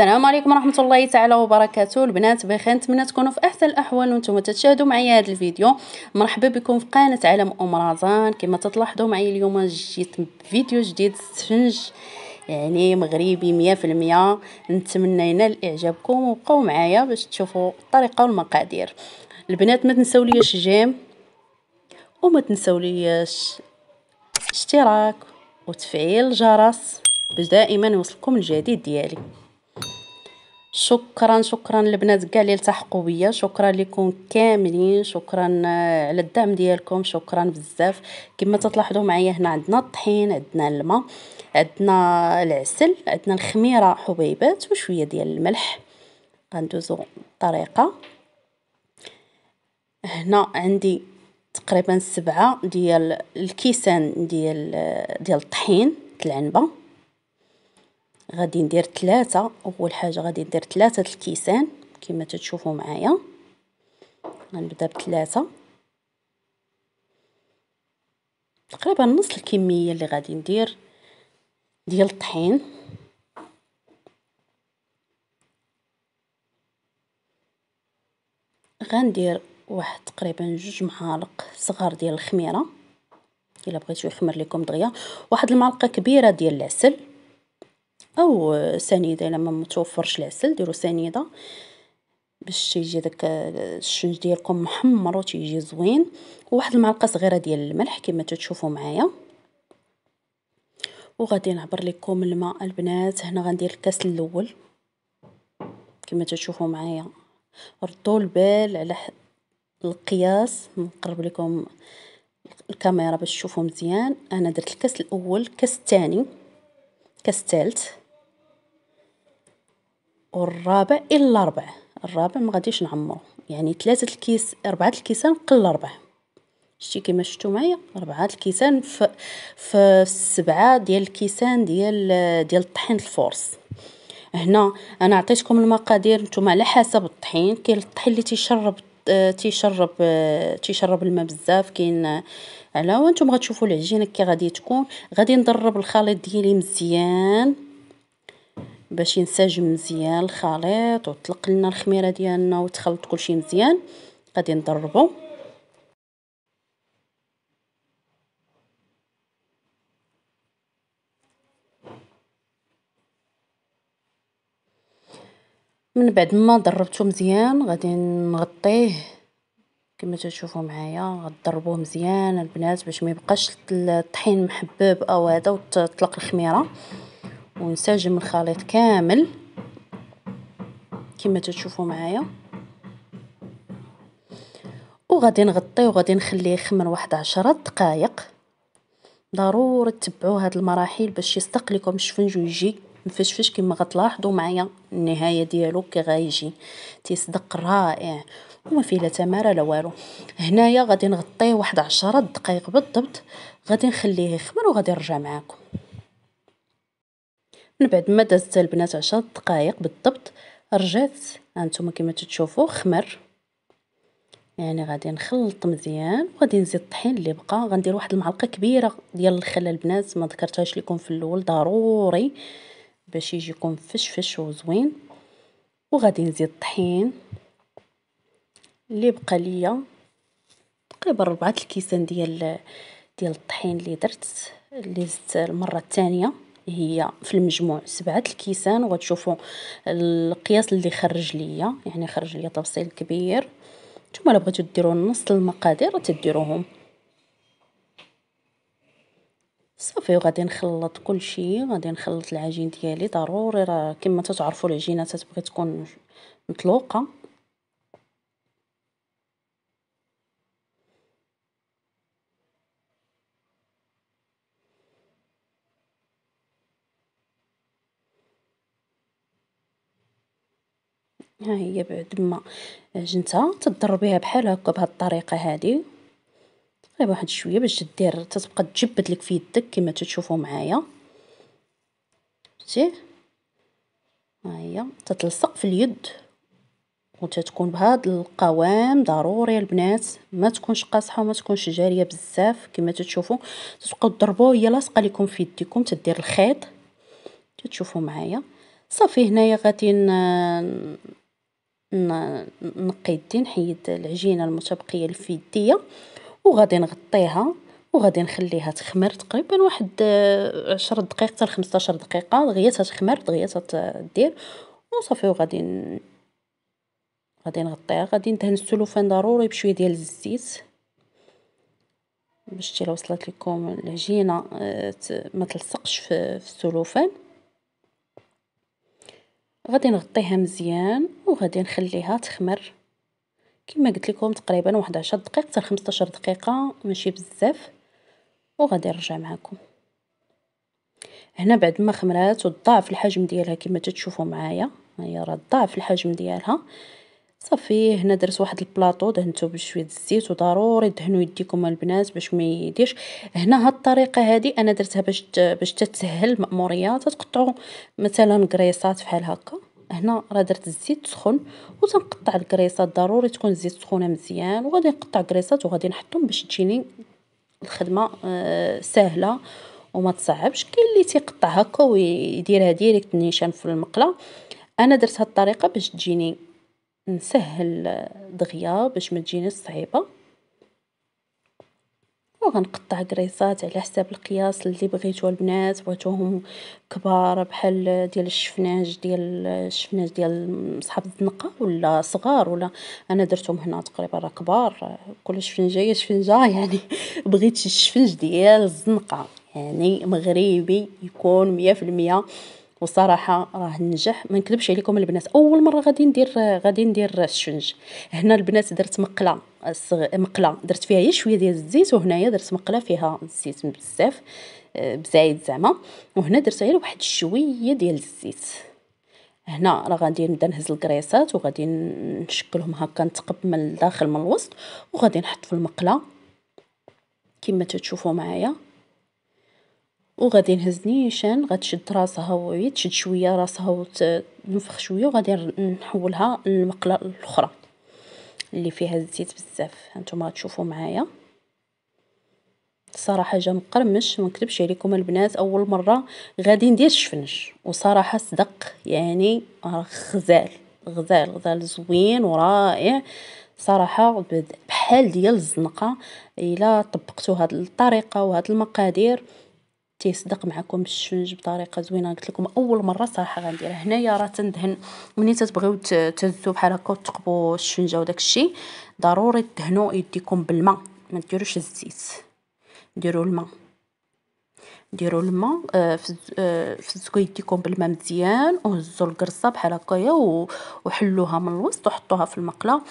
السلام عليكم ورحمه الله تعالى وبركاته البنات بخير نتمنى تكونوا في احسن الاحوال وانتم تتشاهدوا معايا هذا الفيديو مرحبا بكم في قناه عالم ام رزان كما تلاحظوا معايا اليوم جيت بفيديو جديد سفنج يعني مغربي مية في المية نتمنى ينال اعجابكم وبقوا معايا باش تشوفوا الطريقه والمقادير البنات ما تنساو ليش الجيم وما تنساو ليش اشتراك وتفعيل الجرس باش دائما يوصلكم الجديد ديالي شكرا شكرا البنات كاع اللي التحقوا بيا شكرا لكم كاملين شكرا آه، على الدعم ديالكم شكرا بزاف كما تلاحظوا معايا هنا عندنا الطحين عندنا الماء عندنا العسل عندنا الخميره حبيبات وشويه ديال الملح غندوزو الطريقه هنا عندي تقريبا سبعة ديال الكيسان ديال آه، ديال الطحين العنبه غادي ندير ثلاثة أول حاجة غادي ندير ثلاثة الكيسان كما تتشوفوا معايا غنبدا بثلاثة تقريبا نص الكمية اللي غادي ندير ديال الطحين غندير واحد تقريبا جوج معالق صغار ديال الخميره الا بغيتو يخمر لكم دغيا واحد المعلقه كبيره ديال العسل او سنيده الا ما متوفرش العسل ديروا سنيده باش تيجي داك الشنج ديالكم محمر وتيجي زوين وواحد المعلقه صغيره ديال الملح كما تشوفوا معايا وغادي نعبر لكم الماء البنات هنا غندير الكاس الاول كما تشوفوا معايا ردوا البال على القياس نقرب لكم الكاميرا باش تشوفوا مزيان انا درت الكاس الاول الكاس الثاني الكاس الثالث والرابع الا الرابع الرابع ما غاديش نعمرو يعني ثلاثه الكيس اربعه الكيسان قل اربع شتي كما شفتوا معايا اربعه الكيسان ف في السبعه ديال الكيسان ديال ديال الطحين الفورس هنا انا عطيتكم المقادير نتوما على حسب الطحين كاين الطحين اللي تيشرب تيشرب تيشرب الماء بزاف كاين على وانتم غتشوفوا العجينه كي غادي تكون غادي نضرب الخليط ديالي مزيان باش ينسجم مزيان الخليط وطلق لنا الخميره ديالنا وتخلط كلشي مزيان غادي نضربو من بعد ما ضربته مزيان غادي نغطيه كما تشوفوا معايا غضربوه مزيان البنات باش ما يبقاش الطحين محبب او هذا وتطلق الخميره ونسجم الخليط كامل كما تشوفوا معايا وغادي نغطيه وغادي نخليه يخمر واحد عشرة دقائق ضروري تبعوا هاد المراحل باش يصدق لكم الشفنج ويجي مفشفش كما غتلاحظوا معايا النهايه ديالو كي غيجي تيصدق رائع وما فيه لا تماره لا والو هنايا غادي نغطيه واحد عشرة دقائق بالضبط غادي نخليه يخمر وغادي نرجع معاكم من بعد ما دازت البنات عشر دقائق بالضبط رجعت هانتوما كما تشوفوا خمر يعني غادي نخلط مزيان وغادي نزيد الطحين اللي بقى غندير واحد المعلقه كبيره ديال الخل البنات ما ذكرتهاش لكم في الاول ضروري باش يجيكم فشفش وزوين وغادي نزيد الطحين اللي بقى ليا تقريبا ربعه الكيسان ديال ديال الطحين اللي درت اللي زدت المره الثانيه هي في المجموع سبعة الكيسان وغتشوفوا القياس اللي خرج ليا يعني خرج ليا تفصيل كبير نتوما الا بغيتو ديروا نص المقادير تديروهم صافي وغادي نخلط كل شيء غادي نخلط العجين ديالي ضروري راه كما تتعرفوا العجينه تتبغي تكون مطلوقه ها هي بعد ما جنتها تضربيها بحال هكا بهاد الطريقه هادي غير واحد شويه باش دير تتبقى تجبد لك في يدك كما تشوفوا معايا شفتي ها هي تتلصق في اليد وتتكون بهاد القوام ضروري البنات ما تكونش قاصحه وما تكونش جاريه بزاف كما تشوفوا تبقاو تضربوا هي لاصقه لكم في يديكم تدير الخيط تشوفوا معايا صافي هنايا غادي نقي يدي نحيد العجينة المتبقية اللي في يديا وغادي نغطيها وغادي نخليها تخمر تقريبا واحد 10 دقائق حتى 15 دقيقة دغيا تخمر دغيا تدير وصافي وغادي غادي نغطيها غادي ندهن السلوفان ضروري بشويه ديال الزيت باش تلا وصلت لكم العجينه آه، ما تلصقش في السلوفان غادي نغطيها مزيان وغادي نخليها تخمر كما قلت لكم تقريبا واحد دقيقه دقائق حتى 15 دقيقه ماشي بزاف وغادي نرجع معكم هنا بعد ما خمرات وضاعف الحجم ديالها كما تتشوفوا معايا هي راه ضاعف الحجم ديالها صافي هنا درت واحد البلاطو دهنتو بشويه الزيت وضروري دهنوا يديكم البنات باش ما يديرش هنا هاد الطريقه هذه انا درتها باش باش تتسهل المأموريه تتقطعوا مثلا كريصات فحال هكا هنا راه درت الزيت سخن وتنقطع الكريصات ضروري تكون الزيت سخونه مزيان وغادي نقطع كريصات وغادي نحطهم باش تجيني الخدمه آه، سهله وما تصعبش كاين اللي تيقطع هكا ويديرها ديريكت نيشان في المقله انا درت هاد الطريقه باش تجيني نسهل دغيا باش ما تجينيش صعيبة وغنقطع كريصات على حساب القياس اللي بغيتو البنات بغيتوهم كبار بحال ديال الشفناج ديال الشفناج ديال صحاب الزنقه ولا صغار ولا انا درتهم هنا تقريبا راه كبار كل شفنجه هي شفنجه يعني بغيت الشفنج ديال الزنقه يعني مغربي يكون مية في المية وصراحه راه نجح ما نكذبش عليكم البنات اول مره غادي ندير غادي ندير الشنج هنا البنات درت مقله مقله درت فيها هي شويه ديال الزيت وهنايا درت مقله فيها الزيت بزاف آه، بزايد زعما وهنا درت غير واحد شويه ديال الزيت هنا راه غادي نبدا نهز الكريسات وغادي نشكلهم هكا نتقب من الداخل من الوسط وغادي نحط في المقله كما تشوفوا معايا وغادي نهز نيشان غتشد راسها ويتشد شويه راسها وتنفخ شويه وغادي نحولها للمقله الاخرى اللي فيها الزيت بزاف هانتوما تشوفوا معايا صراحه جا مقرمش ما نكذبش عليكم البنات اول مره غادي ندير الشفنج وصراحه صدق يعني غزال غزال غزال زوين ورائع صراحه بحال ديال الزنقه الا طبقتو هاد الطريقه وهاد المقادير تيصدق معكم الشنج بطريقه زوينه قلت لكم اول مره صراحه غنديرها هنايا راه تندهن ملي تتبغيو تهزو بحال هكا وتقبوا الشنجه وداك الشيء ضروري تدهنوا يديكم بالماء ما ديروش الزيت ديروا الماء ديروا الماء آه، آه، الزكو يديكم بالماء مزيان وهزوا القرصه بحال هكايا وحلوها من الوسط وحطوها في المقله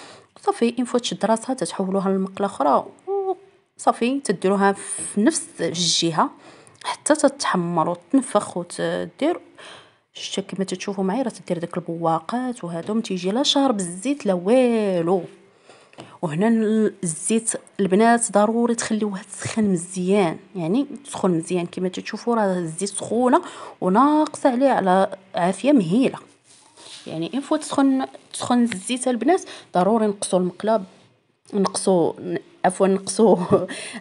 صافي ان فوا تشد راسها تتحولوها لمقله اخرى وصافي تديروها في نفس الجهه حتى تتحمر وتنفخ وتدير شتا كيما تشوفوا معايا راه تدير داك البواقات وهادو تيجي لا شهر بالزيت لا والو وهنا الزيت البنات ضروري تخليوه تسخن مزيان يعني تسخن مزيان كما تشوفوا راه الزيت سخونه وناقصه عليه على عافيه مهيله يعني اون فوا تسخن تسخن الزيت البنات ضروري نقصوا المقلب نقصوا عفوا نقصوا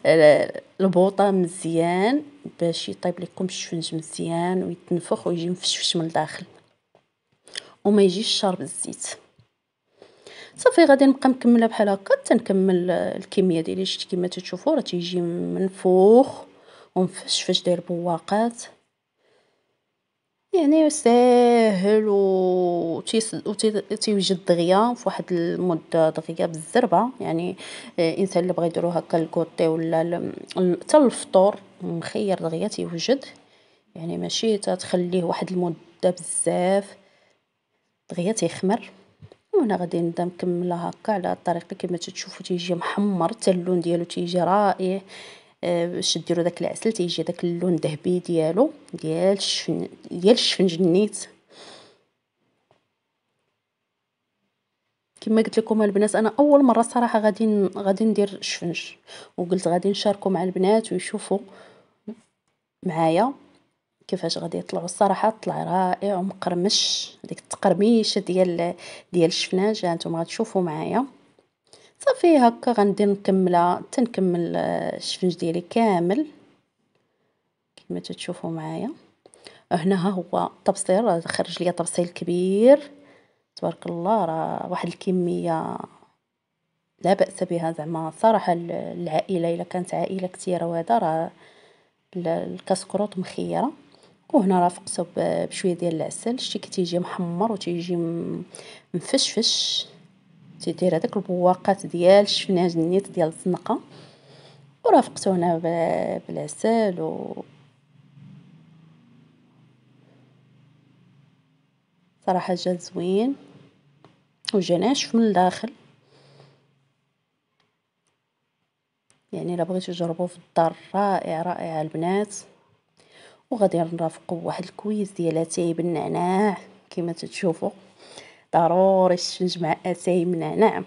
البوطه مزيان باش يطيب لكم الشفنج مزيان ويتنفخ ويجي مفشفش من الداخل وما يجيش شارب الزيت صافي غادي نبقى مكمله بحال هكا حتى نكمل الكميه ديالي شتي كما تشوفوا راه تيجي منفوخ ومفشفش داير بواقات يعني ساهل و تيوجد دغيا في واحد المده دغيا بالزربه يعني الانسان آه، اللي بغى يديرو هكا الكوتي ولا حتى الفطور مخير دغيا تيوجد يعني ماشي تتخليه واحد المده بزاف دغيا تيخمر وانا غادي نبدا مكمله هكا على هاد الطريقه كما تشوفوا تيجي محمر حتى اللون ديالو تيجي رائع آه، باش ديروا داك العسل تيجي داك اللون الذهبي ديالو ديال الشفن ديال الشفن جنيت كما قلت لكم البنات انا اول مره صراحه غادي غادي ندير الشفنج وقلت غادي نشاركو مع البنات ويشوفوا معايا كيفاش غادي يطلعوا الصراحه طلع رائع ومقرمش ديك التقرميشه ديال ديال الشفناج هانتوما غتشوفوا معايا صافي هكا غندير نكملها حتى نكمل آه، الشفنج ديالي كامل كما تشوفوا معايا هنا ها هو تبصير خرج ليا تبصيل كبير تبارك الله راه واحد الكميه لا باس بها زعما صراحه العائله الا كانت عائله كثيره وهذا راه الكاسكروط مخيره وهنا راه فقته بشويه ديال العسل شتي كتيجي محمر وتيجي مفشفش تيدير هذاك البواقات ديال الشفناج النيت ديال الزنقه ورافقته انا بالعسل و صراحه جا زوين وجناش ناشف من الداخل يعني الا بغيتو تجربوه في الدار رائع رائع البنات وغادي نرافقوا واحد الكويز ديال اتاي بالنعناع كما تشوفوا ضروري الشنج مع أتاي من هنا نعم.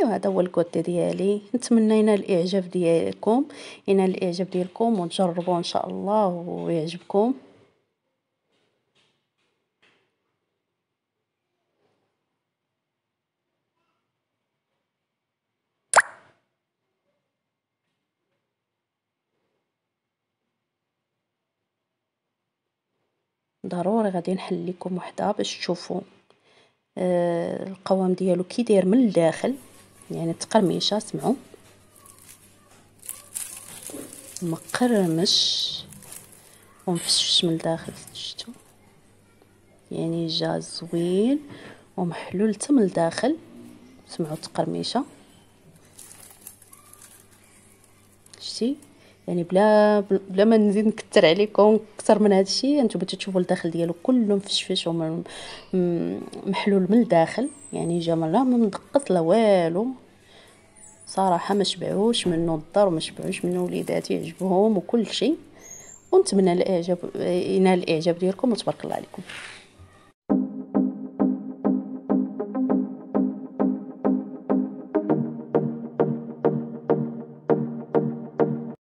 ايوا هذا هو الكوت ديالي نتمنى ينال الاعجاب ديالكم ينال الاعجاب ديالكم وتجربوه ان شاء الله ويعجبكم ضروري غادي نحل لكم وحده باش تشوفوا آه القوام ديالو كي داير من الداخل يعني تقرميشه سمعوا مقرمش ومفشفش من الداخل شفتوا يعني جا زوين ومحلول حتى من الداخل سمعوا التقرميشه شتي يعني بلا بلا ما نزيد نكثر عليكم اكثر من هذا الشيء انتم تشوفوا الداخل ديالو كله مفشفش ومحلول من الداخل يعني جمال لا ما مدقت لا والو صراحه ما شبعوش منه الدار وما شبعوش منه وليداتي عجبهم وكل شيء ونتمنى الاعجاب ينال الاعجاب ديالكم وتبارك الله عليكم